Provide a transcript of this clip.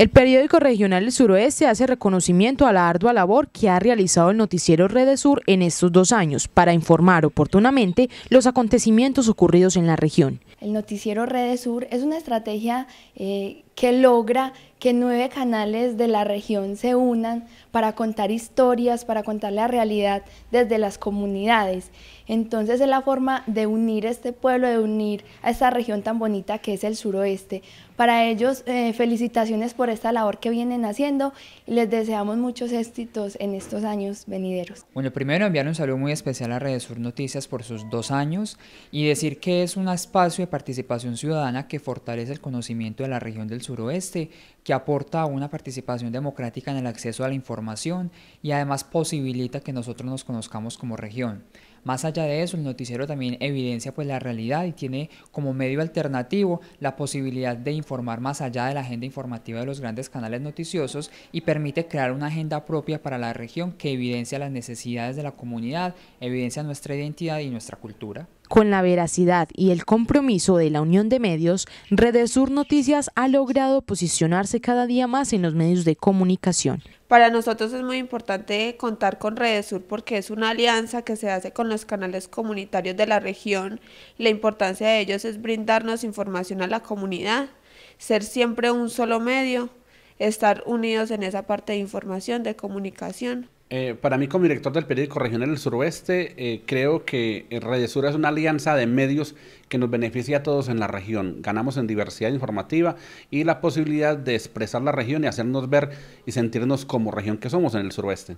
El periódico regional del suroeste hace reconocimiento a la ardua labor que ha realizado el noticiero Redesur Sur en estos dos años para informar oportunamente los acontecimientos ocurridos en la región. El noticiero Redesur Sur es una estrategia eh, que logra que nueve canales de la región se unan para contar historias, para contar la realidad desde las comunidades. Entonces es la forma de unir este pueblo, de unir a esta región tan bonita que es el suroeste. Para ellos, eh, felicitaciones por esta labor que vienen haciendo y les deseamos muchos éxitos en estos años venideros. Bueno, primero enviar un saludo muy especial a Redes Sur Noticias por sus dos años y decir que es un espacio de participación ciudadana que fortalece el conocimiento de la región del sur que aporta una participación democrática en el acceso a la información y además posibilita que nosotros nos conozcamos como región. Más allá de eso, el noticiero también evidencia pues la realidad y tiene como medio alternativo la posibilidad de informar más allá de la agenda informativa de los grandes canales noticiosos y permite crear una agenda propia para la región que evidencia las necesidades de la comunidad, evidencia nuestra identidad y nuestra cultura. Con la veracidad y el compromiso de la Unión de Medios, Redesur Noticias ha logrado posicionarse cada día más en los medios de comunicación. Para nosotros es muy importante contar con Redesur porque es una alianza que se hace con los canales comunitarios de la región. La importancia de ellos es brindarnos información a la comunidad, ser siempre un solo medio, estar unidos en esa parte de información, de comunicación. Eh, para mí, como director del periódico Regional del Suroeste, eh, creo que eh, Radio Sur es una alianza de medios que nos beneficia a todos en la región. Ganamos en diversidad informativa y la posibilidad de expresar la región y hacernos ver y sentirnos como región que somos en el suroeste.